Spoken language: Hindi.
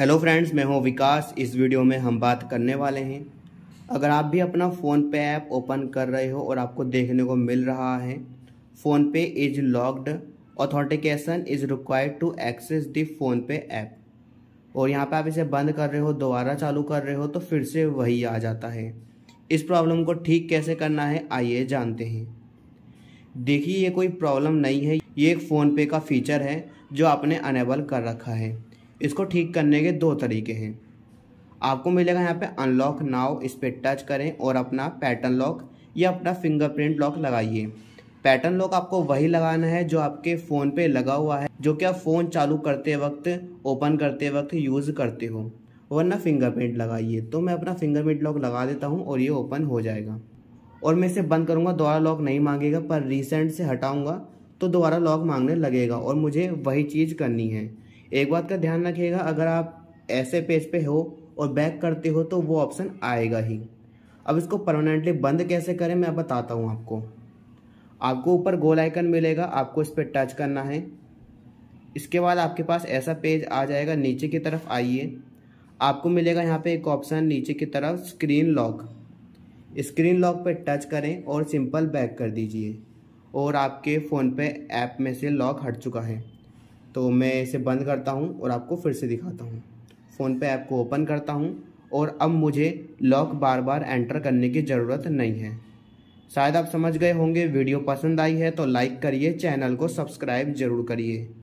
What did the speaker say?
हेलो फ्रेंड्स मैं हूं विकास इस वीडियो में हम बात करने वाले हैं अगर आप भी अपना फ़ोन पे ऐप ओपन कर रहे हो और आपको देखने को मिल रहा है PhonePe is locked authentication is required to access the PhonePe app और यहाँ पे आप इसे बंद कर रहे हो दोबारा चालू कर रहे हो तो फिर से वही आ जाता है इस प्रॉब्लम को ठीक कैसे करना है आइए जानते हैं देखिए ये कोई प्रॉब्लम नहीं है ये एक फ़ोनपे का फीचर है जो आपने अनेबल कर रखा है इसको ठीक करने के दो तरीके हैं आपको मिलेगा यहाँ पे अनलॉक नाव इस पर टच करें और अपना पैटर्न लॉक या अपना फिंगरप्रिंट लॉक लगाइए पैटर्न लॉक आपको वही लगाना है जो आपके फ़ोन पे लगा हुआ है जो कि आप फ़ोन चालू करते वक्त ओपन करते वक्त यूज़ करते हो वरना फिंगरप्रिंट लगाइए तो मैं अपना फिंगरप्रिंट लॉक लगा देता हूँ और ये ओपन हो जाएगा और मैं इसे बंद करूँगा दोबारा लॉक नहीं मांगेगा पर रिसेंट से हटाऊँगा तो दोबारा लॉक मांगने लगेगा और मुझे वही चीज़ करनी है एक बात का ध्यान रखिएगा अगर आप ऐसे पेज पे हो और बैक करते हो तो वो ऑप्शन आएगा ही अब इसको परमानेंटली बंद कैसे करें मैं बताता हूँ आपको आपको ऊपर गोल आइकन मिलेगा आपको इस पर टच करना है इसके बाद आपके पास ऐसा पेज आ जाएगा नीचे की तरफ आइए आपको मिलेगा यहाँ पे एक ऑप्शन नीचे की तरफ स्क्रीन लॉक स्क्रीन लॉक पर टच करें और सिंपल बैक कर दीजिए और आपके फ़ोन पे ऐप में से लॉक हट चुका है तो मैं इसे बंद करता हूँ और आपको फिर से दिखाता हूँ फ़ोन पे ऐप को ओपन करता हूँ और अब मुझे लॉक बार बार एंटर करने की ज़रूरत नहीं है शायद आप समझ गए होंगे वीडियो पसंद आई है तो लाइक करिए चैनल को सब्सक्राइब ज़रूर करिए